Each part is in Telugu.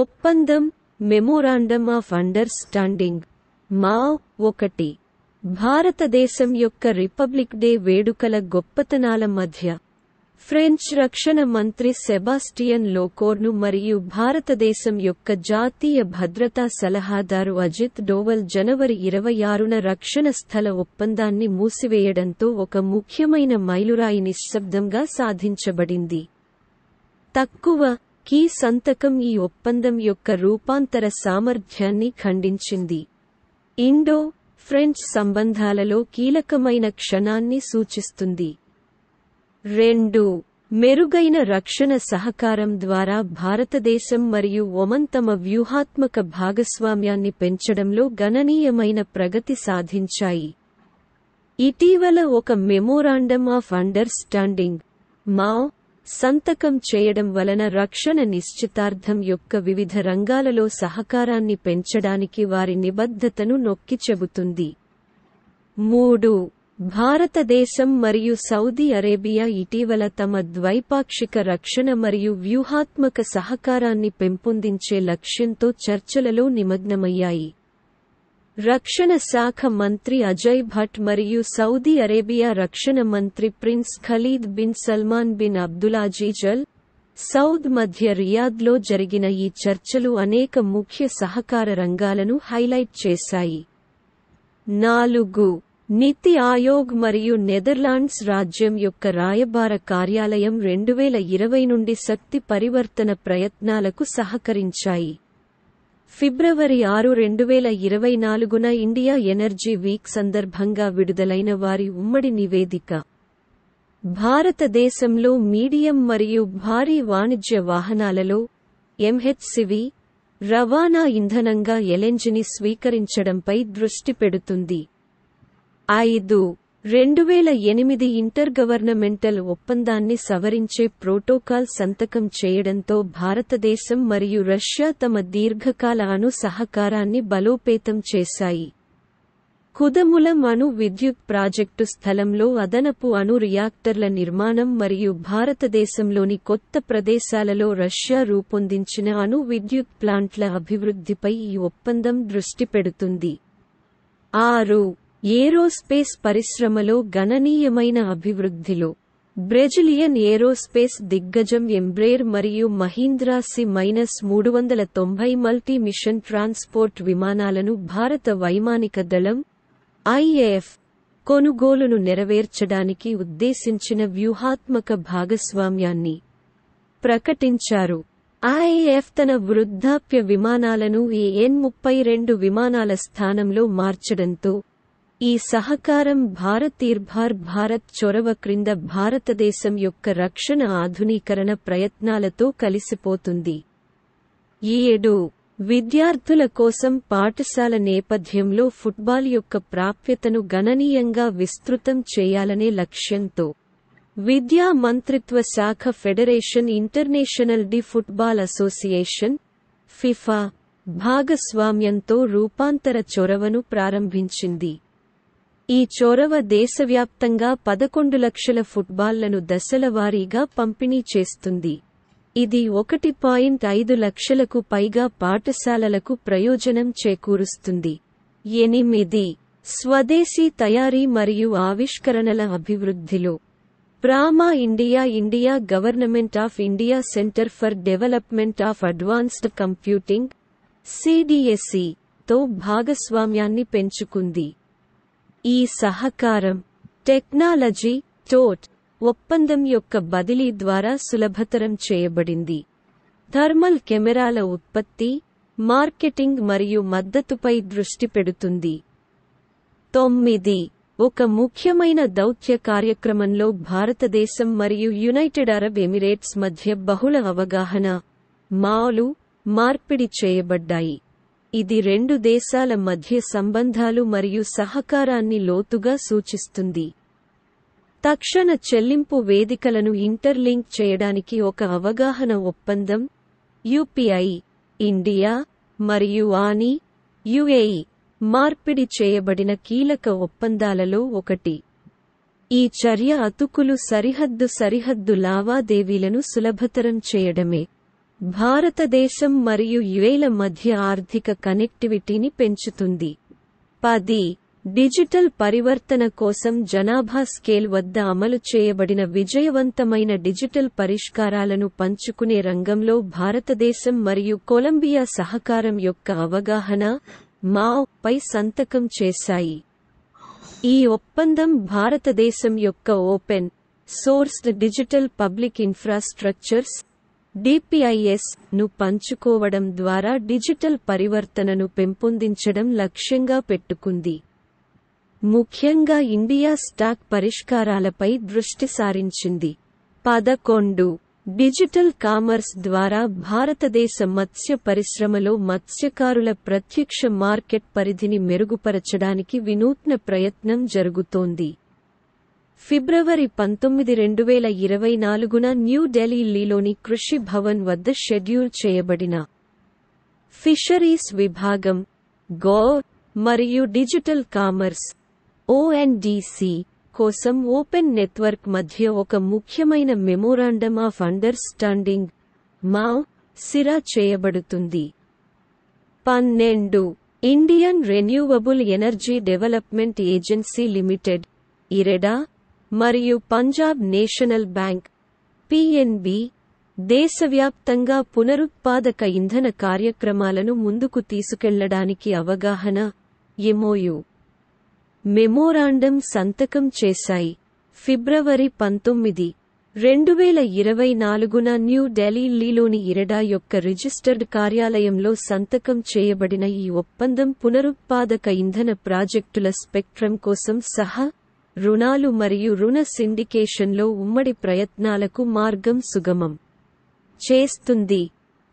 ఒప్పందం మెమోరాండమ్ ఆఫ్ అండర్స్టాండింగ్ మా ఒకటి భారతదేశం యొక్క రిపబ్లిక్ డే వేడుకల గొప్పతనాల మధ్య ఫ్రెంచ్ రక్షణ మంత్రి సెబాస్టియన్ లోకోర్ను మరియు భారతదేశం యొక్క జాతీయ భద్రతా సలహాదారు అజిత్ డోవల్ జనవరి ఇరవై ఆరున రక్షణ స్థల ఒప్పందాన్ని మూసివేయడంతో ఒక ముఖ్యమైన మైలురాయి నిశ్శబ్దంగా సాధించబడింది తక్కువ కీ సంతకం ఈ ఒప్పందం యొక్క రూపాంతర సామర్థ్యాన్ని ఖండించింది ఇండో ఫ్రెంచ్ సంబంధాలలో కీలకమైన క్షణాన్ని సూచిస్తుంది రెండు మెరుగైన రక్షణ సహకారం ద్వారా భారతదేశం మరియు ఒమన్ తమ వ్యూహాత్మక భాగస్వామ్యాన్ని పెంచడంలో గణనీయమైన ప్రగతి సాధించాయి ఇటీవల ఒక మెమోరాండమ్ ఆఫ్ అండర్స్టాండింగ్ మా సంతకం చేయడం వలన రక్షణ నిశ్చితార్థం యొక్క వివిధ రంగాలలో సహకారాన్ని పెంచడానికి వారి నిబద్ధతను నొక్కి చెబుతుంది మూడు భారతదేశం మరియు సౌదీ అరేబియా ఇటీవల తమ ద్వైపాక్షిక రక్షణ మరియు వ్యూహాత్మక సహకారాన్ని పెంపొందించే లక్ష్యంతో చర్చలలో నిమగ్నమయ్యాయి రక్షణ శాఖ మంత్రి అజయ్ భట్ మరియు సౌదీ అరేబియా రక్షణ మంత్రి prince Khalid bin Salman bin Abdulaziz Al Saud మధ్య రియాద్లో జరిగిన ఈ చర్చలు అనేక ముఖ్య సహకార రంగాలను హైలైట్ చేశాయి నాలుగు నీతి ఆయోగ్ మరియు నెదర్లాండ్స్ రాజ్యం యొక్క రాయబార కార్యాలయం రెండువేల ఇరవై నుండి శక్తి పరివర్తన ప్రయత్నాలకు సహకరించాయి ఫిబ్రవరి ఆరు రెండు వేల ఇరవై నాలుగున ఇండియా ఎనర్జీ వీక్ సందర్భంగా విడుదలైన వారి ఉమ్మడి నివేదిక భారతదేశంలో మీడియం మరియు భారీ వాణిజ్య వాహనాలలో ఎంహెచ్సివి రవాణా ఇంధనంగా ఎలెంజిని స్వీకరించడంపై దృష్టి పెడుతుంది ఐదు రెండు వేల ఎనిమిది ఇంటర్ గవర్నమెంటల్ ఒప్పందాన్ని సవరించే ప్రోటోకాల్ సంతకం చేయడంతో భారతదేశం మరియు రష్యా తమ దీర్ఘకాల అణు సహకారాన్ని బలోపేతం చేశాయి కుదములం అణు విద్యుత్ ప్రాజెక్టు స్థలంలో అదనపు అణు రియాక్టర్ల నిర్మాణం మరియు భారతదేశంలోని కొత్త ప్రదేశాలలో రష్యా రూపొందించిన అణు విద్యుత్ ప్లాంట్ల అభివృద్ధిపై ఈ ఒప్పందం దృష్టి పెడుతుంది ఆరు ఏరోస్పేస్ పరిశ్రమలో గణనీయమైన అభివృద్ధిలో బ్రెజిలియన్ ఏరోస్పేస్ దిగ్గజం ఎంబ్రేర్ మరియు మహీంద్రా సి మైనస్ మూడు వందల తొంభై మల్టీ మిషన్ ట్రాన్స్పోర్ట్ విమానాలను భారత వైమానిక దళం ఐఏఎఫ్ కొనుగోలును నెరవేర్చడానికి ఉద్దేశించిన వ్యూహాత్మక భాగస్వామ్యాన్ని ప్రకటించారు ఐఏఎఫ్ తన వృద్ధాప్య విమానాలను ఏఎన్ ముప్పై రెండు విమానాల స్థానంలో మార్చడంతో ఈ సహకారం భారత్ తీర్భార్ భారత్ చొరవ క్రింద భారతదేశం యొక్క రక్షణ ఆధునీకరణ ప్రయత్నాలతో కలిసిపోతుంది ఏడు విద్యార్థుల కోసం పాఠశాల నేపథ్యంలో ఫుట్బాల్ యొక్క ప్రాప్యతను గణనీయంగా విస్తృతం చేయాలనే లక్ష్యంతో విద్యా మంత్రిత్వ శాఖ Federation International de Football Association FIFA భాగస్వామ్యంతో రూపాంతర చొరవను ప్రారంభించింది ఈ చొరవ దేశవ్యాప్తంగా పదకొండు లక్షల ఫుట్బాల్లను దశలవారీగా పంపిణీ చేస్తుంది ఇది ఒకటి పాయింట్ ఐదు లక్షలకు పైగా పాఠశాలలకు ప్రయోజనం చేకూరుస్తుంది ఎనిమిది స్వదేశీ తయారీ మరియు ఆవిష్కరణల అభివృద్ధిలో ప్రామా India India government of India centre for development of advanced computing CDSC తో భాగస్వామ్యాన్ని పెంచుకుంది ఈ సహకారం టెక్నాలజీ టోట్ ఒప్పందం యొక్క బదిలీ ద్వారా సులభతరం చేయబడింది థర్మల్ కెమెరాల ఉత్పత్తి మార్కెటింగ్ మరియు మద్దతుపై దృష్టి పెడుతుంది తొమ్మిది ఒక ముఖ్యమైన దౌత్య కార్యక్రమంలో భారతదేశం మరియు యునైటెడ్ అరబ్ ఎమిరేట్స్ మధ్య బహుళ అవగాహన మాలు మార్పిడి చేయబడ్డాయి ఇది రెండు దేశాల మధ్య సంబంధాలు మరియు సహకారాన్ని లోతుగా సూచిస్తుంది తక్షణ చెల్లింపు వేదికలను ఇంటర్లింక్ చేయడానికి ఒక అవగాహన ఒప్పందం యూపీఐ ఇండియా మరియు ఆని యుఏఈ మార్పిడి చేయబడిన కీలక ఒప్పందాలలో ఒకటి ఈ చర్య అతుకులు సరిహద్దు సరిహద్దు లావాదేవీలను సులభతరం చేయడమే భారతదేశం మరియు యుఏల మధ్య ఆర్థిక కనెక్టివిటీని పెంచుతుంది పది డిజిటల్ పరివర్తన కోసం జనాభా స్కేల్ వద్ద అమలు చేయబడిన విజయవంతమైన డిజిటల్ పరిష్కారాలను పంచుకునే రంగంలో భారతదేశం మరియు కొలంబియా సహకారం యొక్క అవగాహన మా పై సంతకం చేశాయి ఈ ఒప్పందం భారతదేశం యొక్క open sourced digital public infrastructures DPIs ను పంచుకోవడం ద్వారా డిజిటల్ పరివర్తనను పెంపొందించడం లక్ష్యంగా పెట్టుకుంది ముఖ్యంగా ఇండియా స్టాక్ పరిష్కారాలపై దృష్టి సారించింది పదకొండు డిజిటల్ కామర్స్ ద్వారా భారతదేశ మత్స్య పరిశ్రమలో మత్స్యకారుల ప్రత్యక్ష మార్కెట్ పరిధిని మెరుగుపరచడానికి వినూత్న ప్రయత్నం జరుగుతోంది ఫిబ్రవరి పంతొమ్మిది రెండు వేల ఇరవై నాలుగున న్యూఢిల్లీలోని కృషి భవన్ వద్ద షెడ్యూల్ చేయబడిన ఫిషరీస్ విభాగం గో మరియు డిజిటల్ కామర్స్ ఓఎన్డిసి కోసం ఓపెన్ నెట్వర్క్ మధ్య ఒక ముఖ్యమైన మెమోరాండమ్ ఆఫ్ అండర్స్టాండింగ్ మా సిరా చేయబడుతుంది పన్నెండు Indian renewable energy development agency limited IREDA మరియు పంజాబ్ నేషనల్ బ్యాంక్ పిఎన్బి దేశవ్యాప్తంగా పునరుత్పాదక ఇంధన కార్యక్రమాలను ముందుకు తీసుకెళ్లడానికి అవగాహన ఎమోయు మెమోరాండం సంతకం చేశాయి ఫిబ్రవరి పంతొమ్మిది రెండు వేల ఇరవై నాలుగున న్యూఢిల్లీలోని ఇరడా యొక్క రిజిస్టర్డ్ కార్యాలయంలో సంతకం చేయబడిన ఈ ఒప్పందం పునరుత్పాదక ఇంధన ప్రాజెక్టుల స్పెక్ట్రం కోసం సహా రుణాలు మరియు రుణ సిండికేషన్లో ఉమ్మడి ప్రయత్నాలకు మార్గం సుగమం చేస్తుంది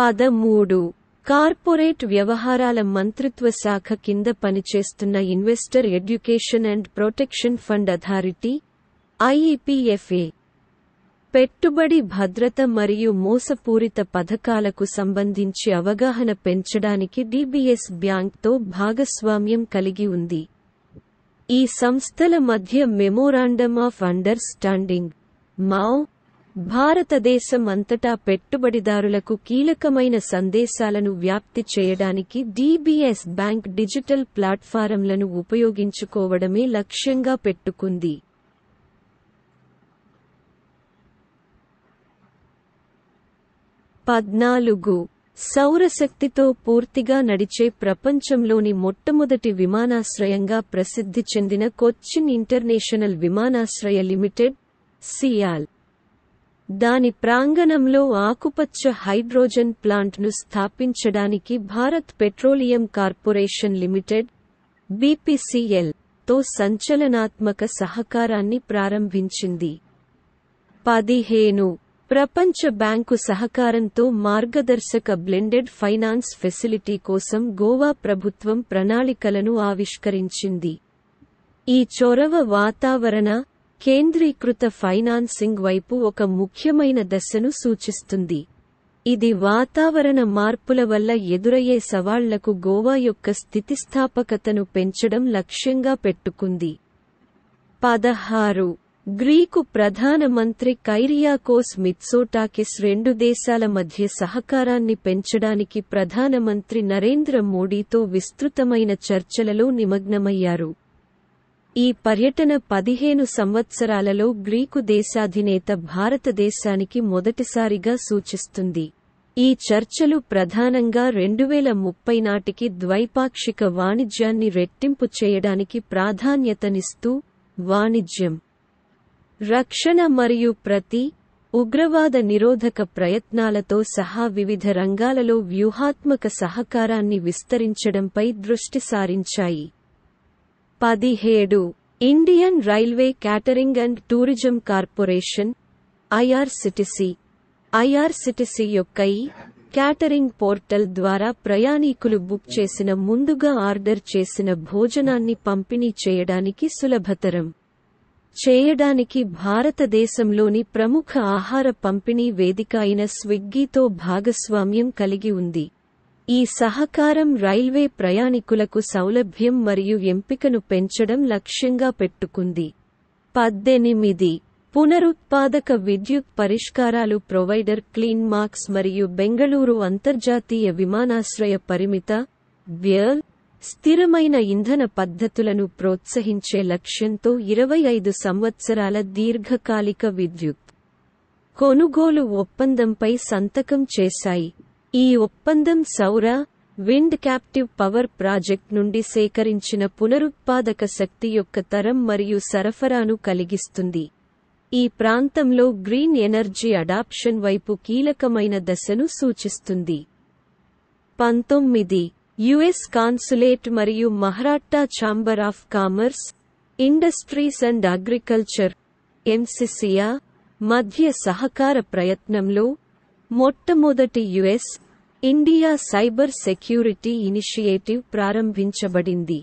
పదమూడు కార్పొరేట్ వ్యవహారాల మంత్రిత్వ శాఖ కింద పనిచేస్తున్న investor education and protection fund authority IEPFA పెట్టుబడి భద్రత మరియు మోసపూరిత పథకాలకు సంబంధించి అవగాహన పెంచడానికి డీబీఎస్ బ్యాంక్తో భాగస్వామ్యం కలిగి ఉంది ఈ సంస్థల మధ్య మెమోరాండమ్ ఆఫ్ అండర్స్టాండింగ్ మావ్ భారతదేశం అంతటా పెట్టుబడిదారులకు కీలకమైన సందేశాలను వ్యాప్తి చేయడానికి డీబీఎస్ బ్యాంక్ డిజిటల్ ప్లాట్ఫారంలను ఉపయోగించుకోవడమే లక్ష్యంగా పెట్టుకుంది పద్నాలుగు సౌరశక్తితో పూర్తిగా నడిచే ప్రపంచంలోని మొట్టమొదటి విమానాశ్రయంగా ప్రసిద్ధి చెందిన కొచ్చిన్ ఇంటర్నేషనల్ విమానాశ్రయ లిమిటెడ్ సియాల్ దాని ప్రాంగణంలో ఆకుపచ్చ హైడ్రోజన్ ప్లాంట్ను స్థాపించడానికి Bharat petroleum corporation limited BPCL తో సంచలనాత్మక సహకారాన్ని ప్రారంభించింది పదిహేను ప్రపంచ బ్యాంకు సహకారంతో మార్గదర్శక బ్లెండెడ్ ఫైనాన్స్ ఫెసిలిటీ కోసం గోవా ప్రభుత్వం ప్రణాళికలను ఆవిష్కరించింది ఈ చొరవ వాతావరణ కేంద్రీకృత ఫైనాన్సింగ్ వైపు ఒక ముఖ్యమైన దశను సూచిస్తుంది ఇది వాతావరణ మార్పుల వల్ల ఎదురయ్యే సవాళ్లకు గోవా యొక్క స్థితిస్థాపకతను పెంచడం లక్ష్యంగా పెట్టుకుంది పదహారు గ్రీకు ప్రధానమంత్రి కైరియాకోస్ మిత్సోటాకిస్ రెండు దేశాల మధ్య సహకారాన్ని పెంచడానికి ప్రధానమంత్రి నరేంద్ర మోడీతో విస్తృతమైన చర్చలలో నిమగ్నమయ్యారు ఈ పర్యటన పదిహేను సంవత్సరాలలో గ్రీకు దేశాధినేత భారతదేశానికి మొదటిసారిగా సూచిస్తుంది ఈ చర్చలు ప్రధానంగా రెండువేల ముప్పై నాటికి ద్వైపాక్షిక వాణిజ్యాన్ని రెట్టింపు చేయడానికి ప్రాధాన్యతనిస్తూ వాణిజ్యం రక్షణ మరియు ప్రతి ఉగ్రవాద నిరోధక ప్రయత్నాలతో సహా వివిధ రంగాలలో వ్యూహాత్మక సహకారాన్ని విస్తరించడంపై దృష్టి సారించాయి పదిహేడు Indian railway catering and tourism corporation IRCTC IRCTC యొక్క ఈ క్యాటరింగ్ పోర్టల్ ద్వారా ప్రయాణీకులు బుక్ చేసిన ముందుగా ఆర్డర్ చేసిన భోజనాన్ని పంపిణీ చేయడానికి సులభతరం చేయడానికి భారతదేశంలోని ప్రముఖ ఆహార పంపిణీ వేదిక అయిన స్విగ్గీతో భాగస్వామ్యం కలిగి ఉంది ఈ సహకారం రైల్వే ప్రయాణికులకు సౌలభ్యం మరియు ఎంపికను పెంచడం లక్ష్యంగా పెట్టుకుంది పద్దెనిమిది పునరుత్పాదక విద్యుత్ పరిష్కారాలు ప్రొవైడర్ క్లీన్ మార్క్స్ మరియు బెంగళూరు అంతర్జాతీయ విమానాశ్రయ పరిమిత వ్యర్ స్థిరమైన ఇంధన పద్ధతులను ప్రోత్సహించే లక్ష్యంతో ఇరవై ఐదు సంవత్సరాల దీర్ఘకాలిక విద్యుత్ కొనుగోలు ఒప్పందంపై సంతకం చేశాయి ఈ ఒప్పందం సౌర విండ్ క్యాప్టివ్ పవర్ ప్రాజెక్ట్ నుండి సేకరించిన పునరుత్పాదక శక్తి యొక్క తరం మరియు సరఫరాను కలిగిస్తుంది ఈ ప్రాంతంలో గ్రీన్ ఎనర్జీ అడాప్షన్ వైపు కీలకమైన దశను సూచిస్తుంది పంతొమ్మిది యుఎస్ కాన్సులేట్ మరియు Maharashtra chamber of commerce industries and agriculture MCCIA మధ్య సహకార ప్రయత్నంలో మొట్టమొదటి US India cyber security initiative ప్రారంభించబడింది